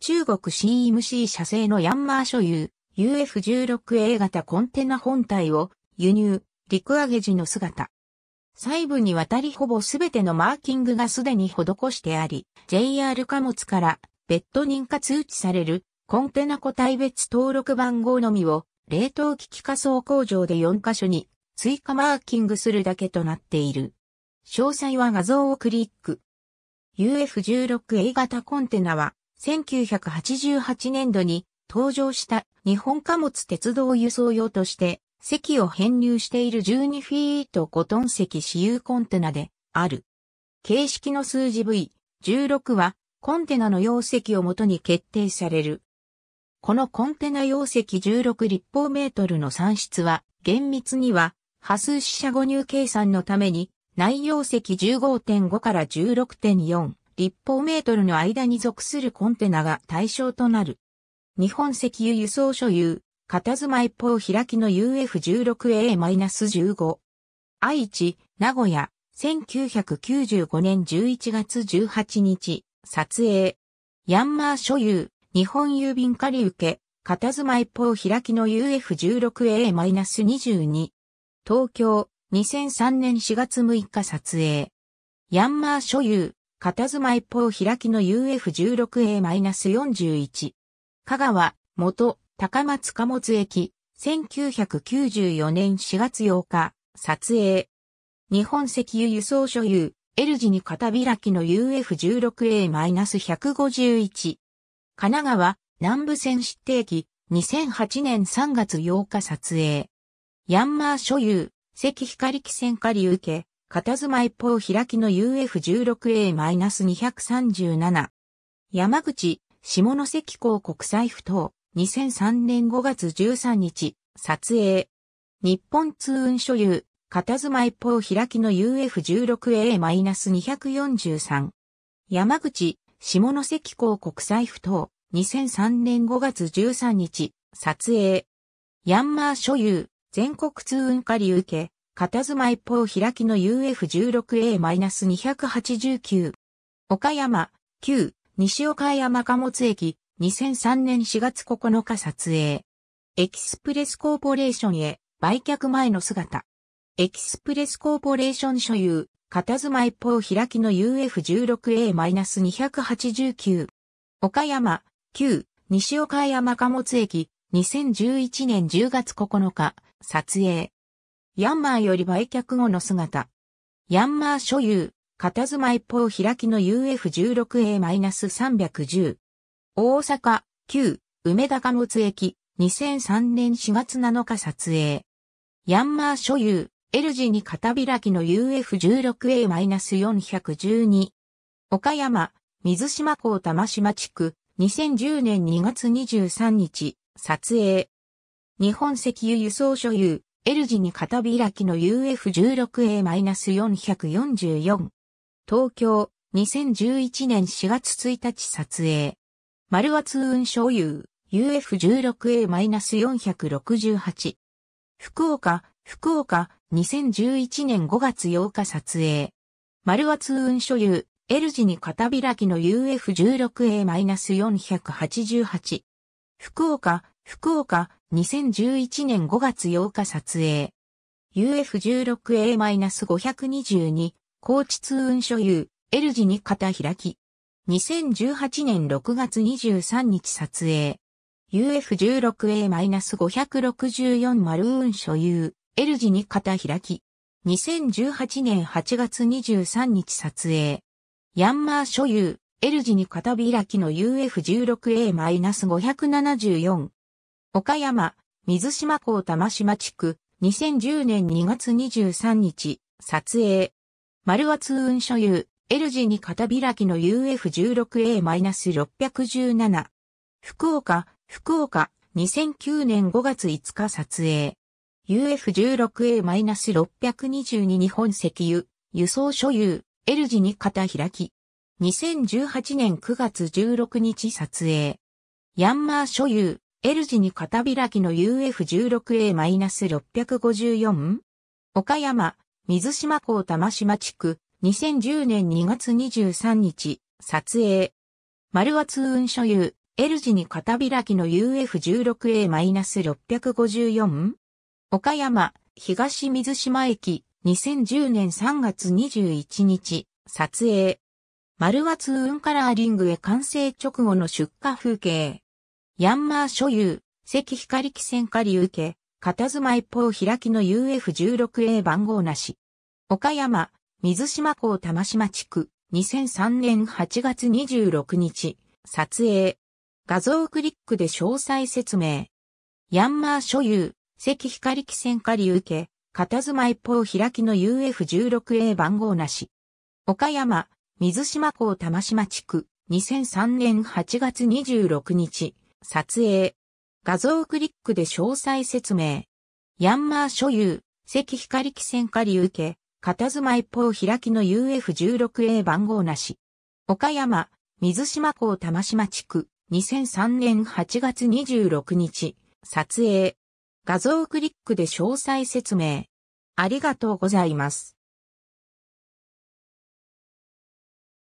中国 CMC 社製のヤンマー所有、UF16A 型コンテナ本体を輸入、陸揚げ時の姿。細部にわたりほぼすべてのマーキングがすでに施してあり、JR 貨物から別途認可通知されるコンテナ個体別登録番号のみを冷凍機器仮想工場で4カ所に追加マーキングするだけとなっている。詳細は画像をクリック。UF16A 型コンテナは1988年度に登場した日本貨物鉄道輸送用として席を編入している12フィート5トン席私有コンテナである。形式の数字 V、16はコンテナの容積をもとに決定される。このコンテナ容積16立方メートルの算出は厳密には波数四捨五入計算のために内容積15.5から16.4立方メートルの間に属するコンテナが対象となる。日本石油輸送所有、片妻一方開きの UF16A-15。愛知、名古屋、1995年11月18日、撮影。ヤンマー所有、日本郵便借受、け、片妻一方開きの UF16A-22。東京、2003年4月6日撮影。ヤンマー所有、片妻一方開きの UF16A-41。香川、元、高松貨物駅、1994年4月8日、撮影。日本石油輸送所有、L 字に片開きの UF16A-151。神奈川、南部線指定機、2008年3月8日撮影。ヤンマー所有、関光汽船下流受け、片妻一方開きの UF16A-237。山口、下関港国際埠頭、2003年5月13日、撮影。日本通運所有、片妻一方開きの UF16A-243。山口、下関港国際埠頭、2003年5月13日、撮影。ヤンマー所有、全国通運下流受け、片妻一方開きの UF16A-289。岡山、旧、西岡山貨物駅、2003年4月9日撮影。エキスプレスコーポレーションへ、売却前の姿。エキスプレスコーポレーション所有、片妻一方開きの UF16A-289。岡山、旧、西岡山貨物駅、2011年10月9日、撮影。ヤンマーより売却後の姿。ヤンマー所有、片妻一方開きの UF16A-310。大阪、旧、梅田貨物駅、2003年4月7日撮影。ヤンマー所有、L 字に片開きの UF16A-412。岡山、水島港玉島地区、2010年2月23日、撮影。日本石油輸送所有、L 字に片開きの UF16A-444。東京、2011年4月1日撮影。丸通運所有、UF16A-468。福岡、福岡、2011年5月8日撮影。丸通運所有、L 字に片開きの UF16A-488。福岡、福岡、2011年5月8日撮影。UF16A-522、高知通運所有、L 字に肩開き。2018年6月23日撮影。UF16A-564 丸運所有、L 字に肩開き。2018年8月23日撮影。ヤンマー所有、L 字に肩開きの UF16A-574、岡山、水島港玉島地区、2010年2月23日、撮影。丸は通運所有、L 字に片開きの UF16A-617。福岡、福岡、2009年5月5日撮影。UF16A-622 日本石油、輸送所有、L 字に片開き。2018年9月16日撮影。ヤンマー所有、L 字に片開きの UF16A-654? 岡山、水島港玉島地区、2010年2月23日、撮影。丸通運所有、L 字に片開きの UF16A-654? 岡山、東水島駅、2010年3月21日、撮影。丸通運カラーリングへ完成直後の出荷風景。ヤンマー所有、赤光汽船下流家、片妻一方開きの UF16A 番号なし。岡山、水島港玉島地区、2003年8月26日、撮影。画像クリックで詳細説明。ヤンマー所有、赤光汽船下流家、片妻一方開きの UF16A 番号なし。岡山、水島港玉島地区、2003年8月26日、撮影。画像クリックで詳細説明。ヤンマー所有、赤光機線下流受け、片妻一方開きの UF16A 番号なし。岡山、水島港玉島地区、2003年8月26日、撮影。画像クリックで詳細説明。ありがとうございます。